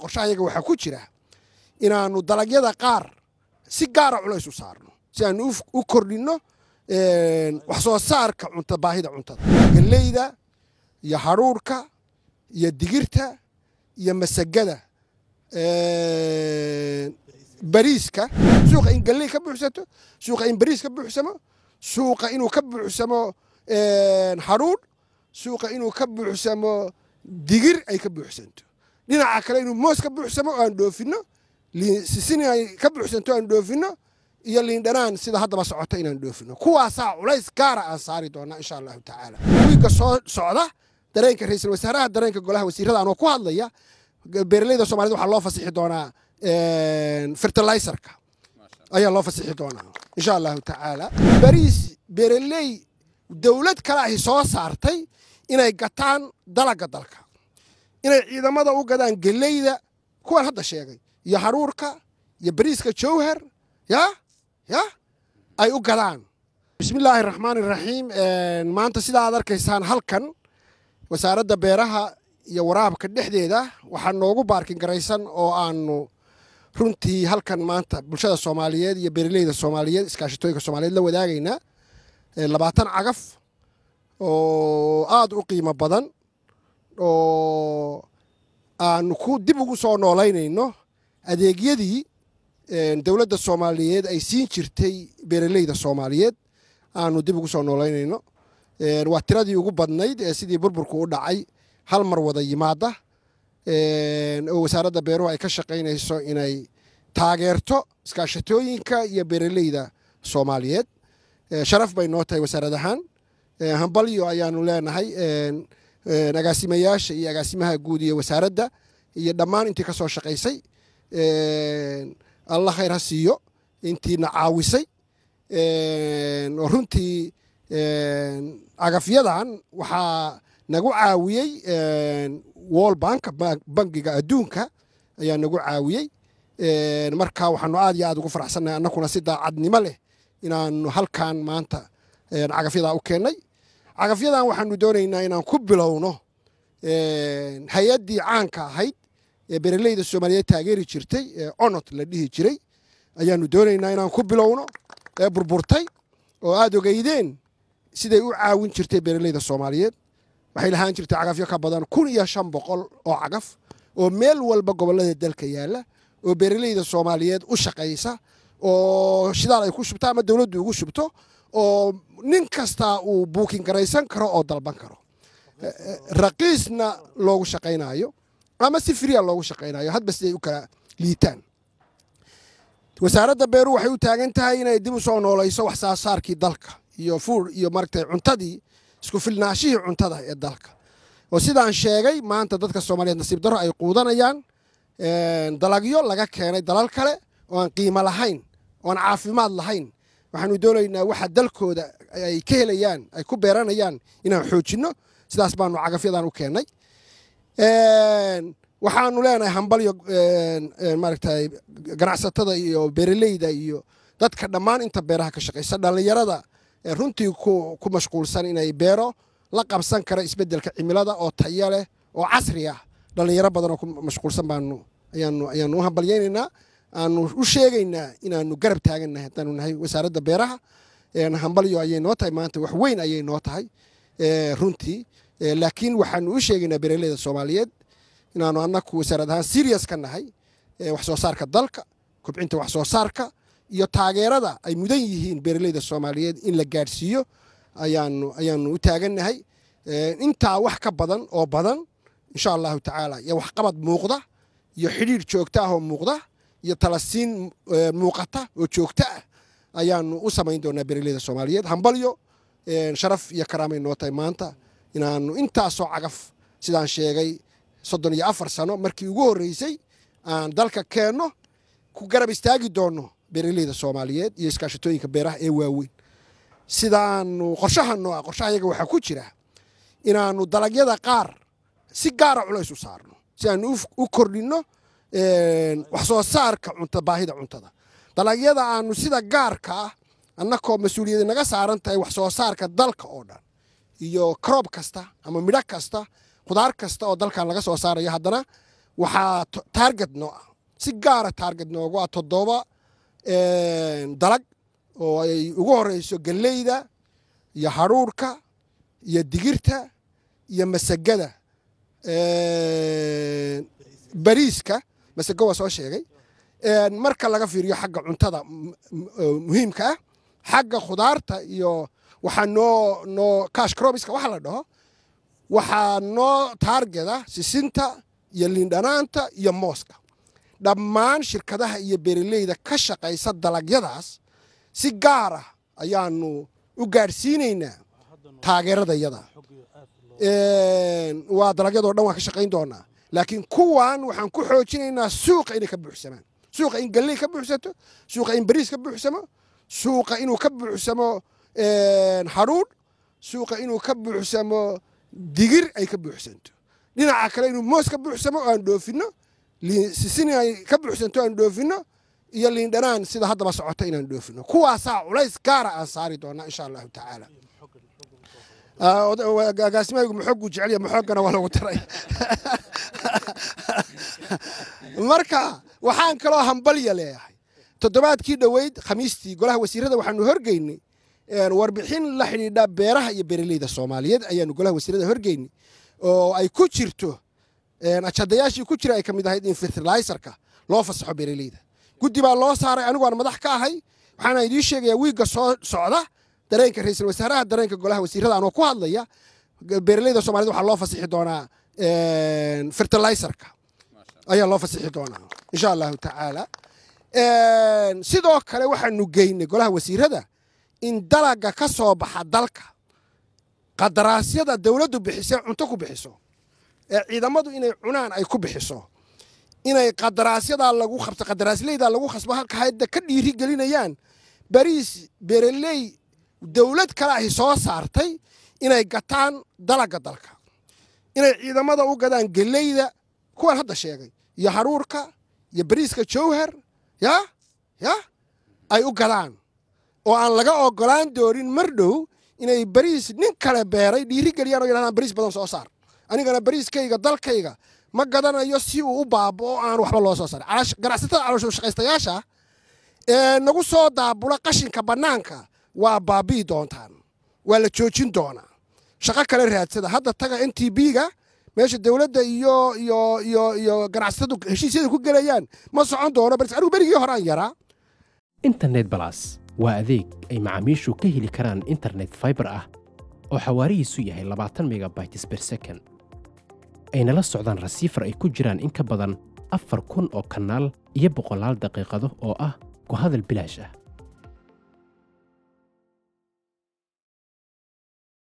qorshahayaga waxaa ku jira inaanu dalagyada qaar si gaara ah culays u saarno si aanu u kordhinno wax soo saarka cunta baahida cuntada galleyda iyo hadhuurhka iyo digirta iyo masagada bariiska suuqa in galley ka buuxsato suuqa in bariis ka buuxsamo suuqa inuu ka buuxsamo hadhuudh suuqa inuu ka buuxsamo digir ay ka buuxsanto dhinaca kale inuu moos ka buuxsamo oo aan dhoofinno liinsisin inay ka buuxsanto aan dhoofino iyo liindhanaan sida haddaba socota inaan dhoofino kuwaasaa culays gaara aan saari doonaa insha allahu tacaala wiiga soo socda dareenka ra-iisul wasaaraha dareenka golaha wasiirada anoo ku hadlaya beeraleyda somalida waxaa loo fasixi doonaa fertilizerka ayaa loo fasixi doonaa insha allahu tacaala bariis beeraley dowlad kale ahi soo saartay inay gataan dalagga dalka inay ciidamada u gadaan geleyda kuwaan hadda sheegay iyo haruurka iyo bariiska jowhar ya ya ay u gadaan bismi illaahi raxmaani raxiim maanta sidaa aad arkaysaan halkan wasaaradda beeraha iyo waraabka dhexdeeda waxaa noogu baarkin garaysan oo aanu runtii halkan maanta bulshada soomaaliyeed iyo beeraleyda soomaaliyeed iskaashitooyinka soomaaliyeed la wadaagaynaa labaatan cagaf oo aada u qiimo badan oo aanu ku dib ugu soo noolaynayno adeegyadii dowladda soomaaliyeed ay siin jirtay beeraleyda soomaaliyeed aanu dib ugu soo noolaynayno waa tiradii ugu badnayd ee sidii burburku u dhacay hal mar wada yimaada oo wasaaradda beeruhu ay ka shaqaynayso inay taageerto iskaashatooyinka iyo beeraleyda soomaaliyeed sharaf bay noo tahay wasaarad ahaan hambalyo ayaanu leenahay Eh, agaasimayaasha iyo agaasimaha guud iyo wasaaradda iyo dhammaan intii ka soo shaqaysay eh, alla khayr ha siiyo intiina caawisay eh, oo runtii cagafyadan waxaa nagu caawiyey wol banka bangiga adduunka ayaa nagu caawiyey marka waxaanu aad iyo aad ugu faraxsannahay annakuna si daacadnimo leh inaanu halkan maanta cagafyadaa u keennay cagafyadan waxaanu doonaynaa inaan ku bilowno eh, hay-addii caanka ahayd ee bereleyda soomaaliyeed taageeri jirtay ee eh, onot la dhihi jiray ayaanu doonaynaa inaan ku bilowno ee eh, burburtay oo aada ogeydeen siday u caawin jirtay bereleyda soomaaliyeed waxay lahaan jirtay cagafyo ka badan kun iyo shan boqol oo cagaf oo meel walba gobollada dalka yaalla oo bereleyda soomaaliyeed u shaqaysa oo shidaal ay ku shubto ama dowladdu ugu shubto oo nin kastaa uu booking garaysan karo oo dalban karo eh, eh, raqiisna loogu shaqaynayo ama si fria loogu shaqaynayo hadba siday u kala liitaan wasaaradda beeru waxay u taagan tahay inay dib usoo soo noolayso wax saasaarkii dalka iyo fuur iyo maaragtay cuntadii isku filnaashihii cuntada ee dalka oo sidaan sheegay maanta dadka soomaaliyeed nasiib daro ay quudanayaan eh, dalagyo laga keenay dalal kale oo aan qiimo lahayn oo aan caafimaad lahayn waxaanu doonaynaa waxa dalkooda ay ka helayaan ay ku beeranayaan inaan xoojinno sidaas baanu cagafyadan u keennay waxaanu leenahay hambalyo maaragtay ganacsatada iyo beeraleyda iyo dadka dhammaan inta beeraha ka shaqeysa dhallinyarada runtii ku mashquulsan inay beero la qabsan kara isbeddelka cimilada oo tayo leh oo casri ah dhallinyaro badan oo ku mashquulsan baanu ayaanu ayaanu u hambalyaynaynaa aanu u sheegaynaa inaanu garab taagannahay haddaanu nahay wasaaradda beeraha hambalyo ayay noo tahay maanta wax weyn ayay noo tahay runtii laakiin waxaanu u sheegaynaa beeraleyda soomaaliyeed inaanu annaku wasaarad ahaan serious ka nahay wax soo saarka dalka kobcinta wax soo saarka iyo taageerada ay mudan yihiin beeraleyda soomaaliyeed in la gaadhsiiyo ayaanu ayaanu u taagannahay intaa wax ka badan oo badan insha allahu tacaala iyo waxqabad muuqda iyo xidhiir joogta ah oo muuqda iyo talasiin eh, muuqata oo joogta ah ayaanu u samayn doonaa beeraleyda soomaaliyeed hambalyo eh, sharaf iyo karaamay noo tahay maanta inaanu intaasoo cagaf sidaan sheegay soddon iyo afar sano markii ugu horreysay aan dalka keenno ku garab istaagi doono beeraleyda soomaaliyeed iyo iskaashatooyinka beeraha ee waaweyn sidaanu qorshahanoo ah qorshahayaga waxaa ku jira inaanu dalagyada qaar si gaara ah culays u saarno si aanu u kordhinno wax soo saarka baahida cuntada dalagyada aanu sida gaarka ah annakoo mas-uuliyada naga saaran tahay wax saarka dalka oo dhan iyo croob kasta ama midho kasta khudaar kasta oo dalkan laga soo saarayo haddana waxaa taarget noo ah si gaara taarget noogu ah toddoba dalag oo ay ugu horeyso galleyda iyo hadhuurka iyo digirta iyo masagada bariiska mase gowa soo sheegay marka laga fiiriyo xagga cuntada muhiimka ah xagga khudaarta iyo waxaa noo noo kash crobiska waxa la dhaho waxaa noo taargeda ah sisinta iyo liindhanaanta iyo mooska dhammaan shirkadaha iyo beeraleyda ka shaqaysa dalagyadaas si gaar ah ayaanu u gaadhsiinaynaa iyada waa dalagyadao dhan waan ka shaqayn doonaa laakiin kuwan waxaan ku xoojinaynaa suuqa inay ka buuxsamaan suuqa in galley ka buuxsato suuqa in bariis ka buuxsamo suuqa inuu ka buuxsamo eh, haruudh suuqa inuu ka buuxsamo digir ay ka buuxsanto dhinaca kale inuu moos ka buuxsamo oo aan dhoofinno liinsisin ay ka buuxsanto aan dhoofinno iyo liin dhanaan sida haddaba socota inaan dhoofino kuwaasaa culays gaara aan saari doonaa insha allahu tacaala agaasimaaygu ah, maxoogu jeceliya maxoogana waa lagu daray marka waxaan kaloo hambalya leeyahay toddobaadkii dhoweyd khamiistii golaha wasiirada waxaanu horgeynay warbixin la xidhiidha beeraha iyo beeraleyda soomaaliyeed ayaanu golaha wasiirada horgeynay oo ay ku jirto ajadayaashii ku jira ay ka mid ahayd in fertilisarka loo fasaxo beeraleyda guddi baa loo saaray anigu madax ka ahay waxaana idiin sheegayaa wiiga soo socda dareenka ra-iisul wasaaraha dareenka golaha wasiirada anoo ku hadlaya beeraleyda somaliyed waxaa loo fasixi doonaa Ehm, fertilizerka ayaa loo fasixi doonaa insha allahu tacaala ehm, sidoo kale waxaanu geynay golaha wasiirada in dalaga ka soo baxa dalka qadaraasyada dawladdu bixisee cunto ku bixiso ee ciidamadu inay cunaan ay ku bixiso inay qadaraasyada lagu qabto qadaraaslayda lagu khasbo halkahayda ka dhiiri gelinayaan bariis beereley dowlad kale ahi soo saartay inay gataan dalaga dalka inay ciidamada u gadaan geleyda kuwaan hadda sheegay iyo haruurka iyo bariiska jowhar ya ya ay u gadaan oo aan laga ogolaan doonin mar dhow inay bariis nin kale beeray dhiirigeliyaan oo yidhahdaan bariis badan soo saar anigana bariiskayga dalkayga ma gadanayo si uu u baaboo aan waxba loo soo saarin ganacsatada calooshaqaystayaasha ee nagu soo daabula qashinka bannaanka waa baabi'i doontaan waa la joojin doonaa shaqo kale raadsada hadda taga n t b-ga meesha dowladda iyo iyo iyo iyo ganacsatadu heshiisyada ku gelayaan ma socon doono bals anigu berigii hore yaraa internet balas waa adeeg ay macaamiishu ka heli karaan internet fiber ah oo xawaarihiisu yahay labaatan megabytes ber second ayna la socdaan rasiifar ay ku jiraan in ka badan afar kun oo kanaal iyo boqolaal daqiiqado oo ah ku hadal bilaash ah